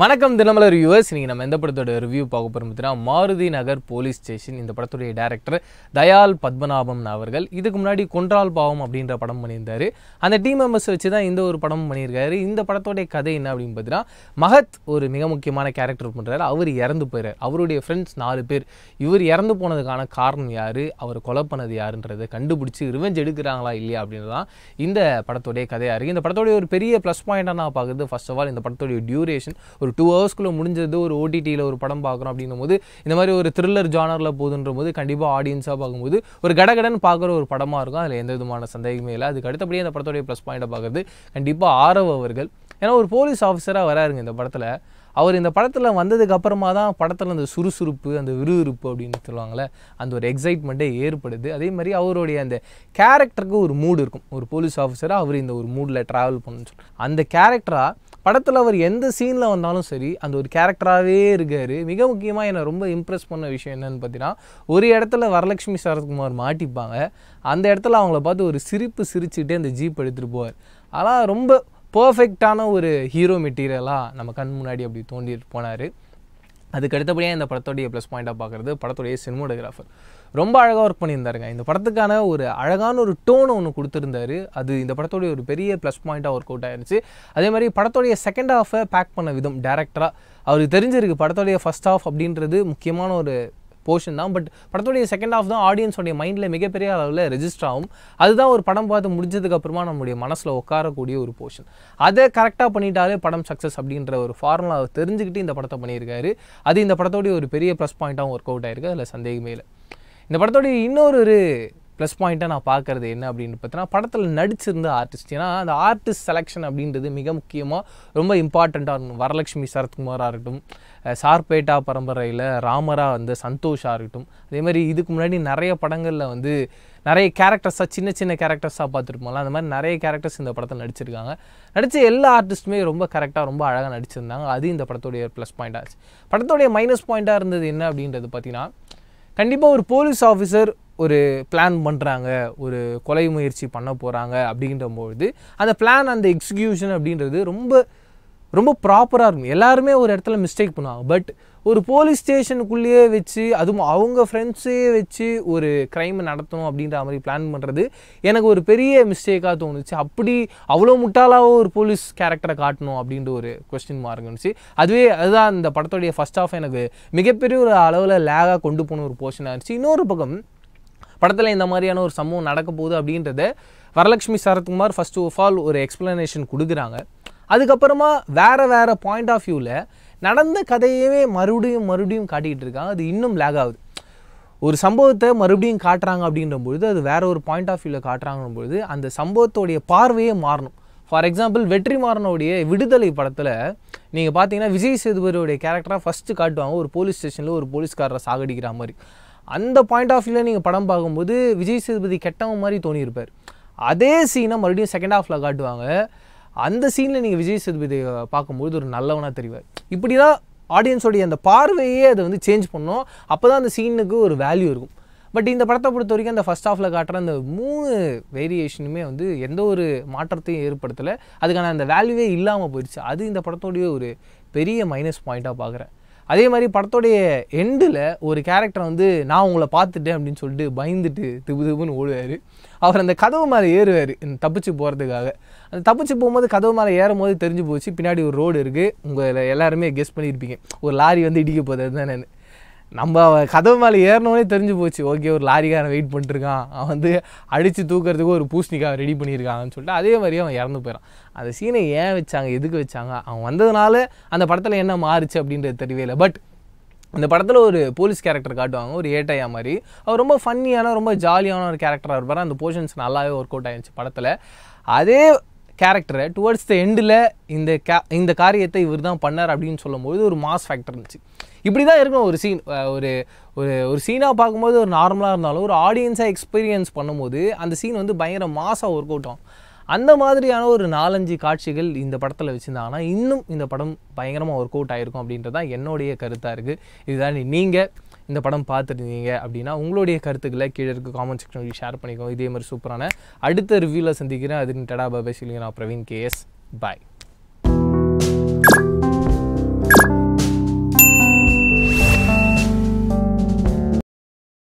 வணக்கம் தினமலர் ரிவ்யூவர்ஸ் நீங்கள் நம்ம எந்த படத்தோட ரிவ்யூ பார்க்க போகிறோம் பார்த்தீங்கன்னா மாருதி நகர் போலீஸ் ஸ்டேஷன் இந்த படத்துடைய டேரக்டர் தயால் பத்மநாபம் அவர்கள் இதுக்கு முன்னாடி கொன்றால் பாவம் அப்படின்ற படம் பண்ணியிருந்தார் அந்த டீம் மெம்பர்ஸ் வச்சு தான் இந்த ஒரு படம் பண்ணியிருக்காரு இந்த படத்தோடைய கதை என்ன அப்படின்னு பார்த்தீங்கன்னா மகத் ஒரு மிக முக்கியமான கேரக்டர் பண்ணுறாரு அவர் இறந்து போயிறார் அவருடைய ஃப்ரெண்ட்ஸ் நாலு பேர் இவர் இறந்து போனதுக்கான காரணம் யார் அவர் கொலை பண்ணது யாருன்றதை கண்டுபிடிச்சி ரிவெஞ்ச் எடுக்கிறாங்களா இல்லையா அப்படின்றது தான் இந்த படத்துடைய கதையாக இருக்குது இந்த படத்தோடைய ஒரு பெரிய ப்ளஸ் பாயிண்ட்டாக நான் பார்க்குறது ஃபர்ஸ்ட் ஆஃப் ஆல் இந்த படத்துடைய டியூரேஷன் ஒரு டூ ஹவர்ஸ்க்குள்ளே முடிஞ்சது ஒரு ஓடிடியில் ஒரு படம் பார்க்குறோம் அப்படின்னும் போது இந்த மாதிரி ஒரு த்ரில்லர் ஜானரில் போதுன்ற போது கண்டிப்பாக ஆடியன்ஸாக பார்க்கும்போது ஒரு கடகடன் பார்க்குற ஒரு படமாக இருக்கும் அதில் எந்த விதமான சந்தேகமே இல்லை அதுக்கு அடுத்தபடி அந்த படத்துடைய ப்ளஸ் பாயிண்ட்டை பார்க்குறது கண்டிப்பாக ஆரவ் அவர்கள் ஏன்னா ஒரு போலீஸ் ஆஃபீஸராக வராருங்க இந்த படத்தில் அவர் இந்த படத்தில் வந்ததுக்கு அப்புறமா தான் படத்தில் அந்த சுறுசுறுப்பு அந்த விறுவிறுப்பு அப்படின்னு சொல்லுவாங்களே அந்த ஒரு எக்ஸைட்மெண்ட்டே ஏற்படுது அதே மாதிரி அவருடைய அந்த கேரக்டருக்கு ஒரு மூடு இருக்கும் ஒரு போலீஸ் ஆஃபீஸராக அவர் இந்த ஒரு மூடில் ட்ராவல் பண்ணுன்னு சொல்லி அந்த கேரக்டராக படத்தில் அவர் எந்த சீனில் வந்தாலும் சரி அந்த ஒரு கேரக்டராகவே இருக்கார் மிக முக்கியமாக என்னை ரொம்ப இம்ப்ரெஸ் பண்ண விஷயம் என்னென்னு பார்த்தீங்கன்னா ஒரு இடத்துல வரலட்சுமி சரத்குமார் மாட்டிப்பாங்க அந்த இடத்துல அவங்கள பார்த்து ஒரு சிரிப்பு சிரிச்சுட்டே அந்த ஜீப் எடுத்துகிட்டு போவார் ஆனால் ரொம்ப பர்ஃபெக்டான ஒரு ஹீரோ மெட்டீரியலாக நம்ம கண் முன்னாடி அப்படி தோண்டிட்டு போனார் அதுக்கு அடுத்தபடியாக இந்த படத்துடைய ப்ளஸ் பாயிண்ட்டாக பார்க்குறது படத்துடைய சினிமோடகிராஃபர் ரொம்ப அழகாக ஒர்க் பண்ணியிருந்தாருங்க இந்த படத்துக்கான ஒரு அழகான ஒரு டோன் ஒன்று கொடுத்துருந்தாரு அது இந்த படத்தோடைய ஒரு பெரிய ப்ளஸ் பாயிண்ட்டாக ஒர்க் அவுட் ஆயிருச்சு அதே மாதிரி படத்தோடைய செகண்ட் ஹாஃபை பேக் பண்ண விதம் டேரக்டராக அவருக்கு தெரிஞ்சிருக்கு படத்தோடைய ஃபஸ்ட் ஹாஃப் அப்படின்றது முக்கியமான ஒரு போர்ஷன் தான் பட் படத்துடைய செகண்ட் ஆஃப் தான் ஆடியன்ஸோடைய மைண்டில் மிகப்பெரிய அளவில் ரெஜிஸ்டர் ஆகும் அதுதான் ஒரு படம் பார்த்து முடிஞ்சதுக்கப்புறமா நம்மளுடைய மனசில் உட்காரக்கூடிய ஒரு போர்ஷன் அதை கரெக்டாக பண்ணிட்டாலே படம் சக்ஸஸ் அப்படின்ற ஒரு ஃபார்முலாவை தெரிஞ்சுக்கிட்டு இந்த படத்தை பண்ணியிருக்காரு அது இந்த படத்தோடைய ஒரு பெரிய ப்ளஸ் பாயிண்ட்டாகவும் ஒர்க் அவுட் ஆயிருக்கு அதில் சந்தேகமே இல்லை இந்த படத்தோடைய இன்னொரு ப்ளஸ் பாயிண்ட்டாக நான் பார்க்குறது என்ன அப்படின்னு பார்த்தீங்கன்னா படத்தில் நடிச்சிருந்த ஆர்டிஸ்ட் ஏன்னா அந்த ஆர்டிஸ்ட் செலெக்ஷன் அப்படின்றது மிக முக்கியமாக ரொம்ப இம்பார்ட்டண்ட்டாக இருக்கும் வரலட்சுமி சரத்குமாராக இருக்கட்டும் சார்பேட்டா பரம்பரையில் ராமரா வந்து சந்தோஷாக இருக்கட்டும் அதேமாதிரி இதுக்கு முன்னாடி நிறைய படங்களில் வந்து நிறைய கேரக்டர்ஸாக சின்ன சின்ன கேரக்டர்ஸாக பார்த்துருப்போம்ல அந்த மாதிரி நிறைய கேரக்டர்ஸ் இந்த படத்தில் நடிச்சிருக்காங்க நடித்த எல்லா ஆர்டிஸ்ட்டுமே ரொம்ப கரெக்டாக ரொம்ப அழகாக நடிச்சிருந்தாங்க அது இந்த படத்துடைய ப்ளஸ் பாயிண்ட் ஆச்சு படத்துடைய மைனஸ் பாயிண்ட்டாக இருந்தது என்ன அப்படின்றது பார்த்திங்கன்னா கண்டிப்பாக ஒரு போலீஸ் ஆஃபீஸர் ஒரு பிளான் பண்ணுறாங்க ஒரு கொலை முயற்சி பண்ண போகிறாங்க அப்படின்றபொழுது அந்த பிளான் அந்த எக்ஸிக்யூஷன் அப்படின்றது ரொம்ப ரொம்ப ப்ராப்பராக இருக்கும் எல்லாருமே ஒரு இடத்துல மிஸ்டேக் பண்ணுவாங்க பட் ஒரு போலீஸ் ஸ்டேஷனுக்குள்ளேயே வச்சு அதுவும் அவங்க ஃப்ரெண்ட்ஸையே வச்சு ஒரு க்ரைம் நடத்தணும் அப்படின்ற மாதிரி பிளான் பண்ணுறது எனக்கு ஒரு பெரிய மிஸ்டேக்காக தோணுச்சு அப்படி அவ்வளோ முட்டாளாக ஒரு போலீஸ் கேரக்டரை காட்டணும் அப்படின்ற ஒரு கொஸ்டின் மார்க்னுச்சு அதுவே அதுதான் இந்த படத்துடைய ஃபஸ்ட் ஆஃப் எனக்கு மிகப்பெரிய ஒரு அளவில் லேகாக கொண்டு போன ஒரு போர்ஷனாக இருந்துச்சு இன்னொரு பக்கம் படத்தில் இந்த மாதிரியான ஒரு சம்பவம் நடக்க போகுது அப்படின்றத Varalakshmi Sarathkumar first of all ஒரு எக்ஸ்ப்ளனேஷன் கொடுக்குறாங்க அதுக்கப்புறமா வேறு வேறு பாயிண்ட் ஆஃப் வியூவில் நடந்த கதையவே மறுபடியும் மறுபடியும் காட்டிக்கிட்டு இருக்காங்க அது இன்னும் லேக் ஆகுது ஒரு சம்பவத்தை மறுபடியும் காட்டுறாங்க அப்படின்ற பொழுது அது வேறு ஒரு பாயிண்ட் ஆஃப் வியூவில் காட்டுறாங்கன்ற பொழுது அந்த சம்பவத்தோடைய பார்வையே மாறணும் ஃபார் எக்ஸாம்பிள் வெற்றி வெற்றிமாறனுடைய விடுதலை படத்தில் நீங்கள் பார்த்தீங்கன்னா விஜய் சேதுபதியோடைய கேரக்டராக ஃபஸ்ட்டு காட்டுவாங்க ஒரு போலீஸ் ஸ்டேஷனில் ஒரு போலீஸ்காரரை சாகடிக்கிற மாதிரி அந்த பாயிண்ட் ஆஃப் வியூவில் நீங்கள் படம் பார்க்கும்போது விஜய் சேதுபதி கெட்டவன் மாதிரி தோணியிருப்பார் அதே சீனை மறுபடியும் செகண்ட் ஆஃபில் காட்டுவாங்க அந்த சீனில் நீங்கள் விஜய் சேதுபதி பார்க்கும்போது ஒரு நல்லவனாக தெரிவார் இப்படி தான் ஆடியன்ஸோடைய அந்த பார்வையே அதை வந்து சேஞ்ச் பண்ணோம் அப்போ தான் அந்த சீனுக்கு ஒரு வேல்யூ இருக்கும் பட் இந்த படத்தை பொறுத்த வரைக்கும் அந்த ஃபஸ்ட் ஹாஃபில் காட்டுற அந்த மூணு வேரியேஷனுமே வந்து எந்த ஒரு மாற்றத்தையும் ஏற்படுத்தலை அதுக்கான அந்த வேல்யூவே இல்லாமல் போயிடுச்சு அது இந்த படத்தோடைய ஒரு பெரிய மைனஸ் பாயிண்ட்டாக பார்க்குறேன் அதே மாதிரி படத்தோடைய எண்டில் ஒரு கேரக்டர் வந்து நான் உங்களை பார்த்துட்டேன் அப்படின்னு சொல்லிட்டு பயந்துட்டு திபு திபுன்னு ஓடுவார் அவர் அந்த கதவு மேலே ஏறுவார் தப்பிச்சு போகிறதுக்காக அந்த தப்பிச்சு போகும்போது கதவு மேலே ஏறும் போது தெரிஞ்சு போச்சு பின்னாடி ஒரு ரோடு இருக்குது உங்களை எல்லாருமே கெஸ் பண்ணியிருப்பீங்க ஒரு லாரி வந்து இடிக்க போகிறது தான் நான் நம்ம அவன் கதவு மேலே ஏறினோடனே தெரிஞ்சு போச்சு ஓகே ஒரு லாரிக்காரன் வெயிட் பண்ணிட்டுருக்கான் அவன் வந்து அடித்து தூக்கிறதுக்கு ஒரு பூசணிக்காக ரெடி பண்ணியிருக்காங்கன்னு சொல்லிட்டு அதே மாதிரியே அவன் இறந்து போயிடான் அந்த சீனை ஏன் வச்சாங்க எதுக்கு வச்சாங்க அவன் வந்ததுனால அந்த படத்தில் என்ன மாறுச்சு அப்படின்றது தெரியவே பட் இந்த படத்தில் ஒரு போலீஸ் கேரக்டர் காட்டுவாங்க ஒரு ஏட்டையா மாதிரி அவர் ரொம்ப ஃபன்னியான ரொம்ப ஜாலியான ஒரு கேரக்டராக இருப்பார் அந்த போர்ஷன்ஸ் நல்லாவே ஒர்க் அவுட் ஆயிருச்சு படத்தில் அதே கேரக்டரை டுவர்ட்ஸ் த எண்டில் இந்த கே இந்த காரியத்தை இவர் தான் பண்ணார் அப்படின்னு சொல்லும்போது ஒரு மாஸ் ஃபேக்டர் இருந்துச்சு இப்படி தான் இருக்கணும் ஒரு சீன் ஒரு ஒரு ஒரு சீனாக பார்க்கும்போது ஒரு நார்மலாக இருந்தாலும் ஒரு ஆடியன்ஸாக எக்ஸ்பீரியன்ஸ் பண்ணும்போது அந்த சீன் வந்து பயங்கர மாசாக ஒர்க் அவுட் ஆகும் அந்த மாதிரியான ஒரு நாலஞ்சு காட்சிகள் இந்த படத்தில் வச்சுருந்தாங்கன்னா இன்னும் இந்த படம் பயங்கரமாக ஒர்க் அவுட் ஆகிருக்கும் அப்படின்றது தான் என்னுடைய கருத்தாக இருக்குது இதுதான் நீங்கள் இந்த படம் பார்த்துருந்தீங்க அப்படின்னா உங்களுடைய கருத்துக்களை கீழே இருக்க காமெண்ட் செக்ஷன் ஷேர் பண்ணிக்கோங்க இதே மாதிரி சூப்பரான அடுத்த ரிவ்யூவில் சந்திக்கிறேன் அதுக்கு டடா பாபா நான் பிரவீன் கேஎஸ் பாய்